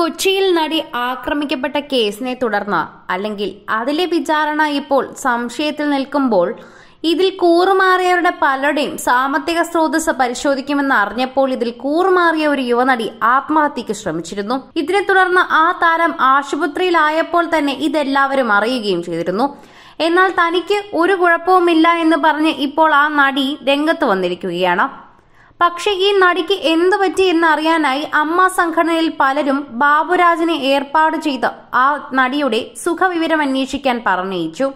കൊച്ചിയിൽ നടി ആക്രമിക്കപ്പെട്ട കേസിനെ തുടർന്ന് അല്ലെങ്കിൽ അതിലെ വിചാരണ ഇപ്പോൾ സംശയത്തിൽ നിൽക്കുമ്പോൾ ഇതിൽ കൂറുമാറിയവരുടെ പലരുടെയും സാമ്പത്തിക സ്രോതസ് പരിശോധിക്കുമെന്ന് അറിഞ്ഞപ്പോൾ ഇതിൽ കൂറുമാറിയ ഒരു യുവനടി ആത്മഹത്യക്ക് ശ്രമിച്ചിരുന്നു ഇതിനെ തുടർന്ന് ആ താരം ആശുപത്രിയിലായപ്പോൾ തന്നെ ഇതെല്ലാവരും അറിയുകയും ചെയ്തിരുന്നു എന്നാൽ തനിക്ക് ഒരു കുഴപ്പവുമില്ല എന്ന് പറഞ്ഞ് ഇപ്പോൾ ആ നടി രംഗത്ത് വന്നിരിക്കുകയാണ് പക്ഷേ ഈ നടിക്ക് എന്തു പറ്റി എന്നറിയാനായി അമ്മ സംഘടനയിൽ പലരും ബാബുരാജിനെ ഏർപ്പാട് ചെയ്ത് ആ നടിയുടെ സുഖവിവരം അന്വേഷിക്കാൻ പറഞ്ഞയിച്ചു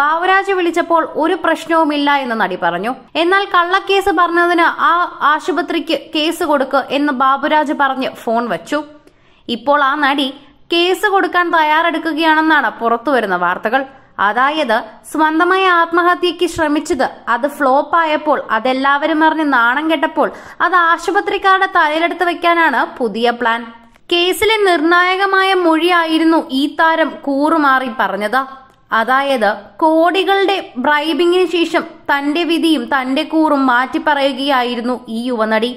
ബാബുരാജ് വിളിച്ചപ്പോൾ ഒരു പ്രശ്നവുമില്ല എന്ന് നടി പറഞ്ഞു എന്നാൽ കള്ളക്കേസ് പറഞ്ഞതിന് ആ ആശുപത്രിക്ക് കേസ് കൊടുക്ക് എന്ന് ബാബുരാജ് പറഞ്ഞ് ഫോൺ വച്ചു ഇപ്പോൾ ആ നടി കേസ് കൊടുക്കാൻ തയ്യാറെടുക്കുകയാണെന്നാണ് പുറത്തുവരുന്ന വാർത്തകൾ അതായത് സ്വന്തമായ ആത്മഹത്യയ്ക്ക് ശ്രമിച്ചത് അത് ഫ്ലോപ്പ് ആയപ്പോൾ അതെല്ലാവരും അറിഞ്ഞ് നാണം കെട്ടപ്പോൾ അത് ആശുപത്രിക്കാരുടെ തലയിലെടുത്ത് വെക്കാനാണ് പുതിയ പ്ലാൻ കേസിലെ നിർണായകമായ മൊഴിയായിരുന്നു ഈ താരം കൂറുമാറി പറഞ്ഞത് അതായത് കോടികളുടെ ബ്രൈബിങ്ങിന് ശേഷം തന്റെ വിധിയും തന്റെ കൂറും മാറ്റി പറയുകയായിരുന്നു ഈ യുവനടി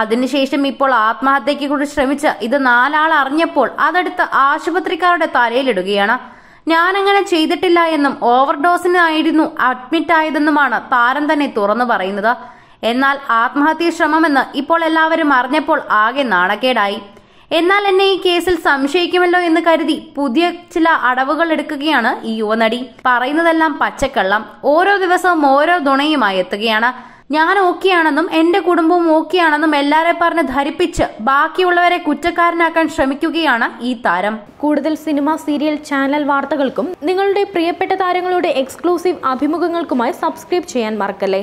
അതിനുശേഷം ഇപ്പോൾ ആത്മഹത്യയ്ക്ക് കൂടി ശ്രമിച്ച് ഇത് നാലാൾ അറിഞ്ഞപ്പോൾ അതെടുത്ത് ആശുപത്രിക്കാരുടെ തലയിലിടുകയാണ് ഞാനങ്ങനെ ചെയ്തിട്ടില്ല എന്നും ഓവർഡോസിനായിരുന്നു അഡ്മിറ്റ് ആയതെന്നുമാണ് താരം തന്നെ തുറന്നു പറയുന്നത് എന്നാൽ ആത്മഹത്യ ശ്രമമെന്ന് ഇപ്പോൾ എല്ലാവരും അറിഞ്ഞപ്പോൾ ആകെ നാണക്കേടായി എന്നാൽ എന്നെ ഈ കേസിൽ സംശയിക്കുമല്ലോ എന്ന് കരുതി പുതിയ ചില അടവുകൾ എടുക്കുകയാണ് ഈ യുവനടി പറയുന്നതെല്ലാം പച്ചക്കള്ളം ഓരോ ദിവസവും ഓരോ ദുണയുമായി എത്തുകയാണ് ഞാൻ ഓക്കെയാണെന്നും എന്റെ കുടുംബവും ഓക്കെയാണെന്നും എല്ലാരെ പറഞ്ഞ് ധരിപ്പിച്ച് ബാക്കിയുള്ളവരെ കുറ്റക്കാരനാക്കാൻ ശ്രമിക്കുകയാണ് ഈ താരം കൂടുതൽ സിനിമ സീരിയൽ ചാനൽ വാർത്തകൾക്കും നിങ്ങളുടെ പ്രിയപ്പെട്ട താരങ്ങളുടെ എക്സ്ക്ലൂസീവ് അഭിമുഖങ്ങൾക്കുമായി സബ്സ്ക്രൈബ് ചെയ്യാൻ മറക്കല്ലേ